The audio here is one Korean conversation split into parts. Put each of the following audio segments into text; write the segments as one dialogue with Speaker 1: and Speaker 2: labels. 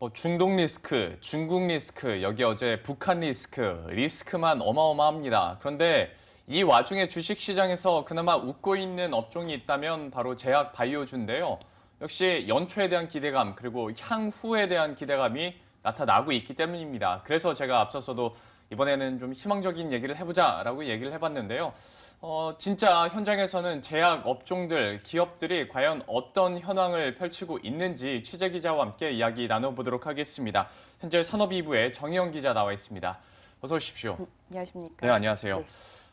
Speaker 1: 뭐 중동 리스크, 중국 리스크, 여기 어제 북한 리스크, 리스크만 어마어마합니다. 그런데 이 와중에 주식시장에서 그나마 웃고 있는 업종이 있다면 바로 제약 바이오주인데요. 역시 연초에 대한 기대감 그리고 향후에 대한 기대감이 나타나고 있기 때문입니다. 그래서 제가 앞서서도 이번에는 좀 희망적인 얘기를 해보자라고 얘기를 해봤는데요. 어, 진짜 현장에서는 제약 업종들, 기업들이 과연 어떤 현황을 펼치고 있는지 취재 기자와 함께 이야기 나눠보도록 하겠습니다. 현재 산업이부의 정희영 기자 나와 있습니다. 어서 오십시오. 음, 안녕하십니까. 네, 안녕하세요. 네.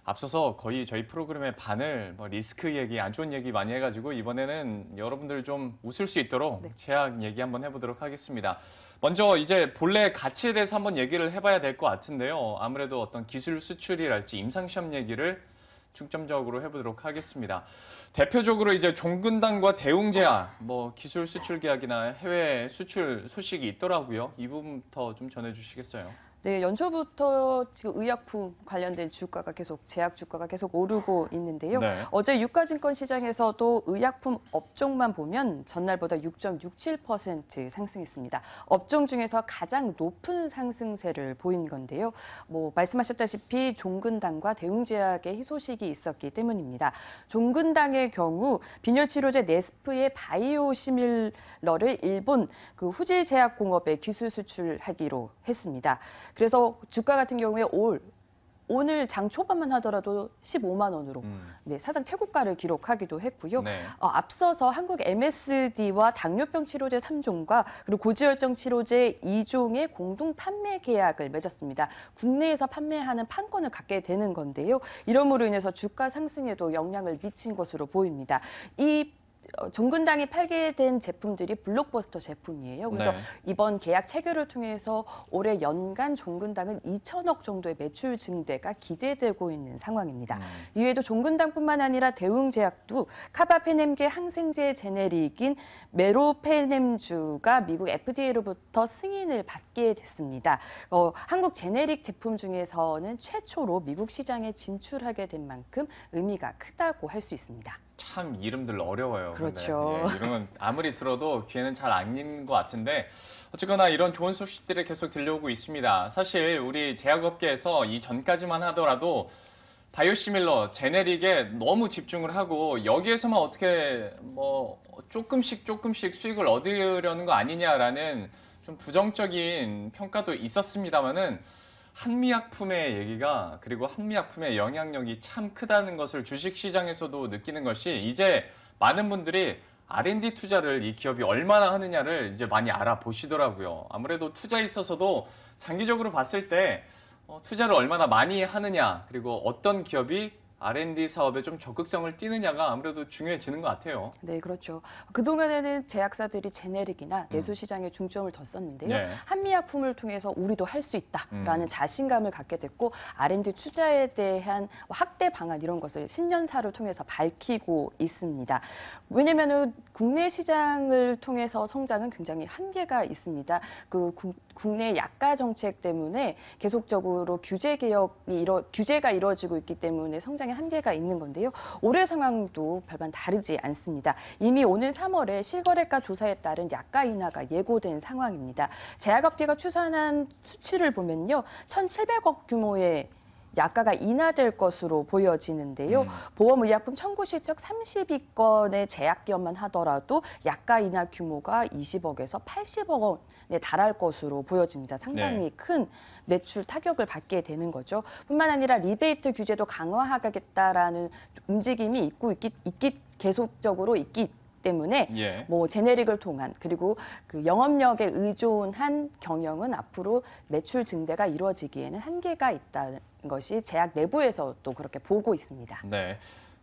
Speaker 1: 앞서서 거의 저희 프로그램의 반을 뭐 리스크 얘기, 안 좋은 얘기 많이 해가지고 이번에는 여러분들 좀 웃을 수 있도록 네. 제약 얘기 한번 해보도록 하겠습니다. 먼저 이제 본래 가치에 대해서 한번 얘기를 해봐야 될 것 같은데요. 아무래도 어떤 기술 수출이랄지 임상시험 얘기를 중점적으로 해보도록 하겠습니다. 대표적으로 이제 종근당과 대웅제약, 뭐 기술 수출 계약이나 해외 수출 소식이 있더라고요. 이 부분부터 좀 전해주시겠어요?
Speaker 2: 네, 연초부터 지금 의약품 관련된 주가가 계속 제약 주가가 계속 오르고 있는데요. 네. 어제 유가증권 시장에서도 의약품 업종만 보면 전날보다 6.67% 상승했습니다. 업종 중에서 가장 높은 상승세를 보인 건데요. 뭐 말씀하셨다시피 종근당과 대웅제약의 희소식이 있었기 때문입니다. 종근당의 경우 빈혈치료제 네스프의 바이오 시밀러를 일본 그 후지제약공업에 기술 수출하기로 했습니다. 그래서 주가 같은 경우에 올 오늘 장 초반만 하더라도 15만 원으로 음. 네, 사상 최고가를 기록하기도 했고요. 네. 어, 앞서서 한국 MSD와 당뇨병 치료제 3종과 그리고 고지혈증 치료제 2종의 공동 판매 계약을 맺었습니다. 국내에서 판매하는 판권을 갖게 되는 건데요. 이러므로 인해서 주가 상승에도 영향을 미친 것으로 보입니다. 이 어, 종근당이 팔게 된 제품들이 블록버스터 제품이에요. 그래서 네. 이번 계약 체결을 통해서 올해 연간 종근당은 2천억 정도의 매출 증대가 기대되고 있는 상황입니다. 음. 이외에도 종근당뿐만 아니라 대웅제약도 카바페넴계 항생제 제네릭인 메로페넴주가 미국 FDA로부터 승인을 받게 됐습니다. 어, 한국 제네릭 제품 중에서는 최초로 미국 시장에 진출하게 된 만큼 의미가 크다고 할 수
Speaker 1: 있습니다. 참 이름들 어려워요. 그렇죠. 근데, 예, 이런 건 아무리 들어도 귀에는 잘안 익는 것 같은데 어쨌거나 이런 좋은 소식들이 계속 들려오고 있습니다. 사실 우리 제약업계에서 이 전까지만 하더라도 바이오시밀러 제네릭에 너무 집중을 하고 여기에서만 어떻게 뭐 조금씩 조금씩 수익을 얻으려는 거 아니냐라는 좀 부정적인 평가도 있었습니다만은 한미약품의 얘기가 그리고 한미약품의 영향력이 참 크다는 것을 주식시장에서도 느끼는 것이 이제 많은 분들이 R&D 투자를 이 기업이 얼마나 하느냐를 이제 많이 알아보시더라고요. 아무래도 투자에 있어서도 장기적으로 봤을 때 어, 투자를 얼마나 많이 하느냐 그리고 어떤 기업이 R&D 사업에 좀 적극성을 띠느냐가 아무래도 중요해지는 것 같아요.
Speaker 2: 네, 그렇죠. 그동안에는 제약사들이 제네릭이나 내수 음. 시장에 중점을 뒀었는데요. 네. 한미약품을 통해서 우리도 할 수 있다라는 음. 자신감을 갖게 됐고 R&D 투자에 대한 확대 방안 이런 것을 신년사를 통해서 밝히고 있습니다. 왜냐면 국내 시장을 통해서 성장은 굉장히 한계가 있습니다. 그 국내 약가 정책 때문에 계속적으로 규제 개혁이 이뤄, 규제가 이루어지고 있기 때문에 성장의 한계가 있는 건데요. 올해 상황도 별반 다르지 않습니다. 이미 오는 3월에 실거래가 조사에 따른 약가 인하가 예고된 상황입니다. 제약업계가 추산한 수치를 보면요. 1,700억 규모의 약가가 인하될 것으로 보여지는데요. 음. 보험의약품 청구 실적 32건의 제약기업만 하더라도 약가 인하 규모가 20억에서 80억 원 네, 달할 것으로 보여집니다. 상당히 네. 큰 매출 타격을 받게 되는 거죠. 뿐만 아니라 리베이트 규제도 강화하겠다라는 움직임이 있고 있기, 있기 계속적으로 있기 때문에 예. 뭐 제네릭을 통한 그리고 그 영업력에 의존한 경영은 앞으로 매출 증대가 이루어지기에는 한계가 있다는 것이 제약 내부에서 또 그렇게 보고 있습니다.
Speaker 1: 네.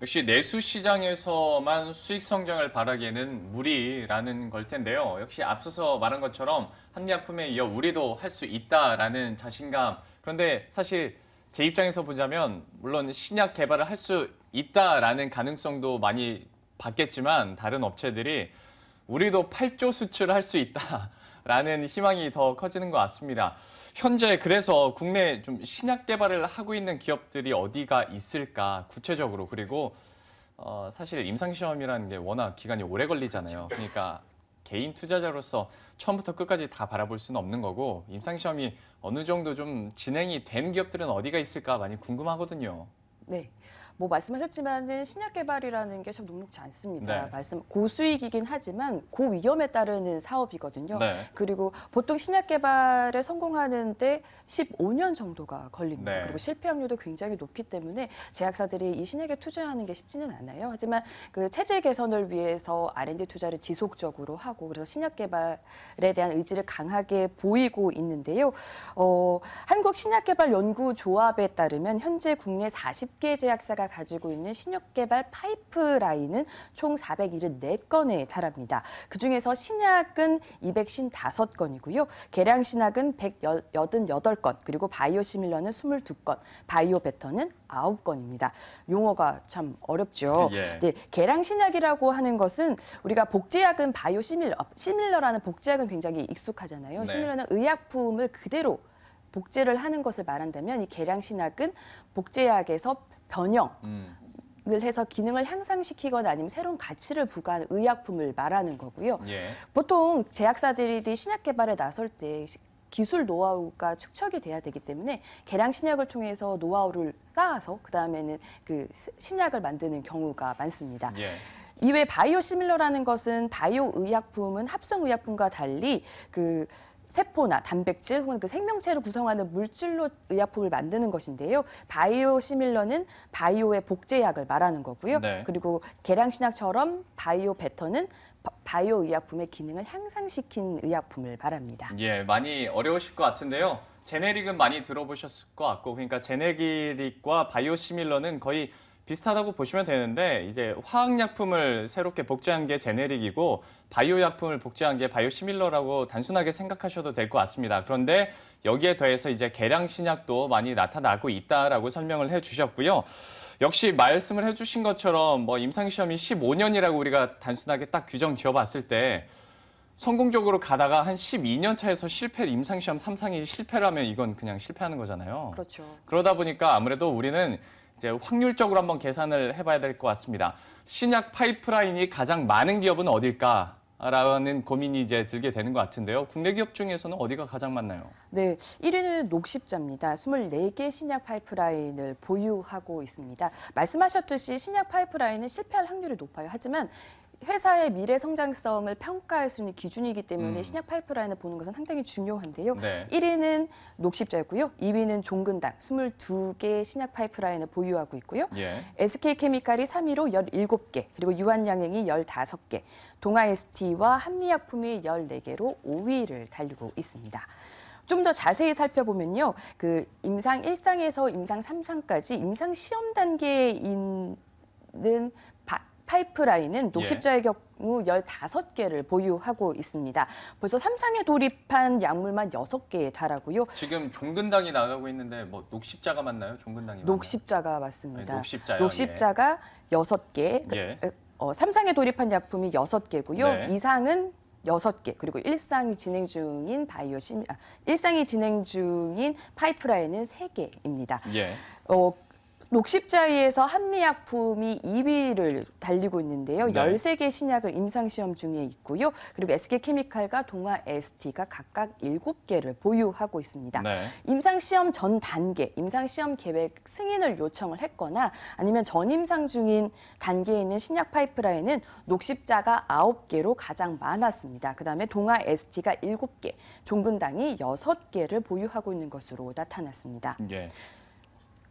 Speaker 1: 역시 내수 시장에서만 수익 성장을 바라기에는 무리라는 걸 텐데요. 역시 앞서서 말한 것처럼 한미약품에 이어 우리도 할 수 있다라는 자신감. 그런데 사실 제 입장에서 보자면 물론 신약 개발을 할 수 있다라는 가능성도 많이 받겠지만 다른 업체들이 우리도 8조 수출할수 있다. 라는 희망이 더 커지는 것 같습니다. 현재 그래서 국내 좀 신약 개발을 하고 있는 기업들이 어디가 있을까 구체적으로 그리고 어, 사실 임상시험이라는 게 워낙 기간이 오래 걸리잖아요. 그렇죠. 그러니까 개인 투자자로서 처음부터 끝까지 다 바라볼 수는 없는 거고 임상시험이 어느 정도 좀 진행이 된 기업들은 어디가 있을까 많이 궁금하거든요.
Speaker 2: 네. 뭐 말씀하셨지만은 신약 개발이라는 게 참 녹록지 않습니다. 네. 말씀 고수익이긴 하지만 고위험에 그 따르는 사업이거든요. 네. 그리고 보통 신약 개발에 성공하는데 15년 정도가 걸립니다. 네. 그리고 실패 확률도 굉장히 높기 때문에 제약사들이 이 신약에 투자하는 게 쉽지는 않아요. 하지만 그체제 개선을 위해서 R&D 투자를 지속적으로 하고 그래서 신약 개발에 대한 의지를 강하게 보이고 있는데요. 어, 한국 신약 개발 연구 조합에 따르면 현재 국내 40개 제약사가 헬스가 가지고 있는 신약개발 파이프라인은 총 474건에 달합니다. 그중에서 신약은 255건이고요. 개량 신약은 188건, 그리고 바이오 시밀러는 22건, 바이오 베터는 9건입니다. 용어가 참 어렵죠. 예. 네, 개량 신약이라고 하는 것은 우리가 복제약은 바이오 시밀러, 어, 시밀러라는 복제약은 굉장히 익숙하잖아요. 네. 시밀러는 의약품을 그대로 복제를 하는 것을 말한다면 이 계량 신약은 복제약에서 변형을 음. 해서 기능을 향상시키거나 아니면 새로운 가치를 부과한 의약품을 말하는 거고요. 예. 보통 제약사들이 신약 개발에 나설 때 기술 노하우가 축적이 돼야 되기 때문에 개량 신약을 통해서 노하우를 쌓아서 그다음에는 그 신약을 만드는 경우가 많습니다. 예. 이외 바이오 시밀러라는 것은 바이오 의약품은 합성 의약품과 달리 그 세포나 단백질 혹은 그 생명체를 구성하는 물질로 의약품을 만드는 것인데요. 바이오 시밀러는 바이오의 복제약을 말하는 거고요. 네. 그리고 계량신약처럼 바이오 베터는 바이오 의약품의 기능을 향상시킨 의약품을 말합니다.
Speaker 1: 예, 많이 어려우실 것 같은데요. 제네릭은 많이 들어보셨을 것 같고 그러니까 제네릭과 바이오 시밀러는 거의 비슷하다고 보시면 되는데 이제 화학약품을 새롭게 복제한 게 제네릭이고 바이오 약품을 복제한 게 바이오 시밀러라고 단순하게 생각하셔도 될 것 같습니다. 그런데 여기에 더해서 이제 개량 신약도 많이 나타나고 있다라고 설명을 해주셨고요. 역시 말씀을 해주신 것처럼 뭐 임상시험이 15년이라고 우리가 단순하게 딱 규정 지어봤을 때 성공적으로 가다가 한 12년 차에서 실패 임상시험 3상이 실패라면 이건 그냥 실패하는 거잖아요. 그렇죠. 그러다 보니까 아무래도 우리는 이제 확률적으로 한번 계산을 해봐야 될 것 같습니다. 신약 파이프라인이 가장 많은 기업은 어딜까? 라는 고민이 이제 들게 되는 것 같은데요. 국내 기업 중에서는 어디가 가장 많나요?
Speaker 2: 네, 1위는 녹십자입니다. 24개 신약 파이프라인을 보유하고 있습니다. 말씀하셨듯이 신약 파이프라인은 실패할 확률이 높아요. 하지만 회사의 미래 성장성을 평가할 수 있는 기준이기 때문에 음. 신약 파이프라인을 보는 것은 상당히 중요한데요. 네. 1위는 녹십자였고요. 2위는 종근당 22개 신약 파이프라인을 보유하고 있고요. 예. SK케미칼이 3위로 17개, 그리고 유한양행이 15개, 동아ST와 한미약품이 14개로 5위를 달리고 있습니다. 좀 더 자세히 살펴보면요. 그 임상 1상에서 임상 3상까지 임상 시험 단계에 있는 파이프라인은 녹십자의 예. 경우 15개를 보유하고 있습니다. 벌써 삼상에 돌입한 약물만 6개에 달하고요.
Speaker 1: 지금 종근당이 나가고 있는데 뭐 녹십자가 맞나요? 종근당이
Speaker 2: 녹십자가 네, 맞습니다. 네, 녹십자요. 녹십자가 예. 여섯 개 그러니까 예. 어, 삼상에 돌입한 약품이 여섯 개고요 네. 이상은 여섯 개 그리고 일상이 진행 중인 바이오 심 아, 일상이 진행 중인 파이프라인은 세개입니다 예. 어, 녹십자이에서 한미약품이 2위를 달리고 있는데요. 네. 13개 신약을 임상시험 중에 있고요. 그리고 SK케미칼과 동아ST가 각각 7개를 보유하고 있습니다. 네. 임상시험 전 단계, 임상시험 계획 승인을 요청을 했거나 아니면 전임상 중인 단계에 있는 신약 파이프라인은 녹십자가 9개로 가장 많았습니다. 그다음에 동아ST가 7개, 종근당이 6개를 보유하고 있는 것으로 나타났습니다. 네.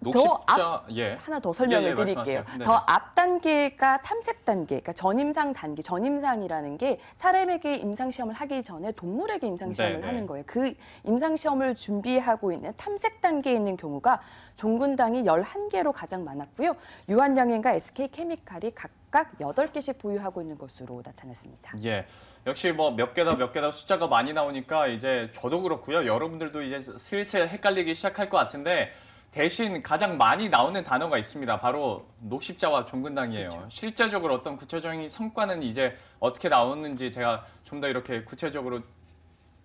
Speaker 2: 녹십자, 더 앞, 예. 하나 더 설명을 예, 예, 드릴게요. 더 앞 단계가 탐색 단계, 그러니까 전임상 단계, 전임상이라는 게 사람에게 임상시험을 하기 전에 동물에게 임상시험을 네 하는 거예요. 그 임상시험을 준비하고 있는 탐색 단계에 있는 경우가 종군당이 열한 개로 가장 많았고요. 유한양행과 SK케미칼이 각각 여덟 개씩 보유하고 있는 것으로 나타났습니다.
Speaker 1: 예. 역시 뭐 몇 개다 몇 개다 숫자가 많이 나오니까 이제 저도 그렇고요. 여러분들도 이제 슬슬 헷갈리기 시작할 것 같은데 대신 가장 많이 나오는 단어가 있습니다. 바로 녹십자와 종근당이에요. 그렇죠. 실제적으로 어떤 구체적인 성과는 이제 어떻게 나오는지 제가 좀 더 이렇게 구체적으로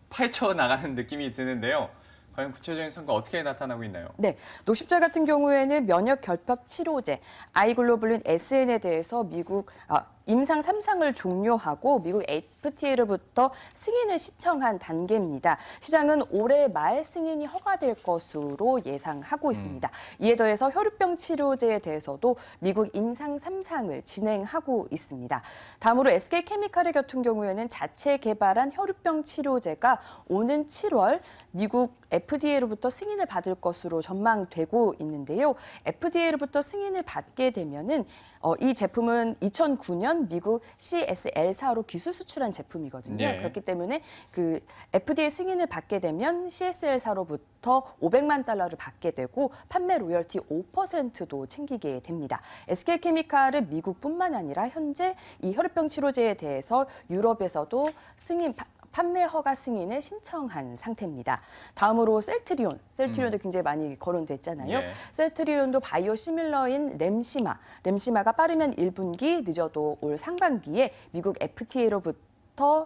Speaker 1: 파헤쳐 나가는 느낌이 드는데요. 과연 구체적인 성과 어떻게 나타나고 있나요?
Speaker 2: 네, 녹십자 같은 경우에는 면역 결핍 치료제 아이글로블린 SN에 대해서 미국 아, 임상 3상을 종료하고 미국 FTA로부터 승인을 시청한 단계입니다. 시장은 올해 말 승인이 허가될 것으로 예상하고 음. 있습니다. 이에 더해서 혈우병 치료제에 대해서도 미국 임상 3상을 진행하고 있습니다. 다음으로 SK케미칼의 같은 경우에는 자체 개발한 혈우병 치료제가 오는 7월 미국 FDA로부터 승인을 받을 것으로 전망되고 있는데요. FDA로부터 승인을 받게 되면은 어, 이 제품은 2009년 2 미국 CSL사로 기술 수출한 제품이거든요. 네. 그렇기 때문에 그 FDA 승인을 받게 되면 CSL사로부터 500만 달러를 받게 되고 판매 로열티 5%도 챙기게 됩니다. SK케미칼은 미국뿐만 아니라 현재 이 혈액병 치료제에 대해서 유럽에서도 승인 판매 허가 승인을 신청한 상태입니다. 다음으로 셀트리온, 셀트리온도 음. 굉장히 많이 거론됐잖아요. 예. 셀트리온도 바이오 시밀러인 램시마, 램시마가 빠르면 1분기, 늦어도 올 상반기에 미국 FTA로부터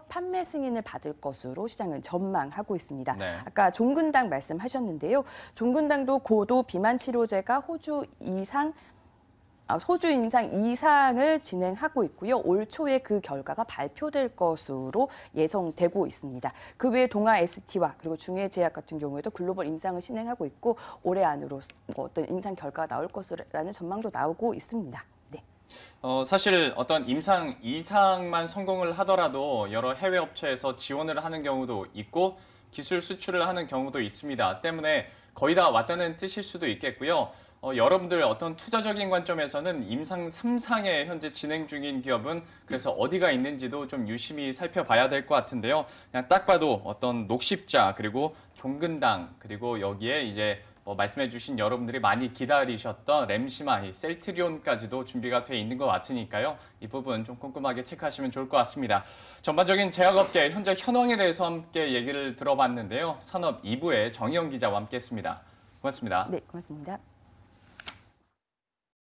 Speaker 2: 판매 승인을 받을 것으로 시장은 전망하고 있습니다. 네. 아까 종근당 말씀하셨는데요. 종근당도 고도 비만 치료제가 호주 이상 아, 소주 임상 이상을 진행하고 있고요. 올 초에 그 결과가 발표될 것으로 예상되고 있습니다. 그 외에 동아 ST와 그리고 중해 제약 같은 경우에도 글로벌 임상을 진행하고 있고 올해 안으로 뭐 어떤 임상 결과가 나올 것이라는 전망도 나오고 있습니다. 네.
Speaker 1: 어, 사실 어떤 임상 이상만 성공을 하더라도 여러 해외 업체에서 지원을 하는 경우도 있고 기술 수출을 하는 경우도 있습니다. 때문에 거의 다 왔다는 뜻일 수도 있겠고요. 어, 여러분들 어떤 투자적인 관점에서는 임상 3상에 현재 진행 중인 기업은 그래서 어디가 있는지도 좀 유심히 살펴봐야 될 것 같은데요. 그냥 딱 봐도 어떤 녹십자 그리고 종근당 그리고 여기에 이제 뭐 말씀해 주신 여러분들이 많이 기다리셨던 램시마, 이 셀트리온까지도 준비가 돼 있는 것 같으니까요. 이 부분 좀 꼼꼼하게 체크하시면 좋을 것 같습니다. 전반적인 제약업계 현재 현황에 대해서 함께 얘기를 들어봤는데요. 산업 2부의 정희영 기자와 함께했습니다. 고맙습니다. 네,
Speaker 2: 고맙습니다.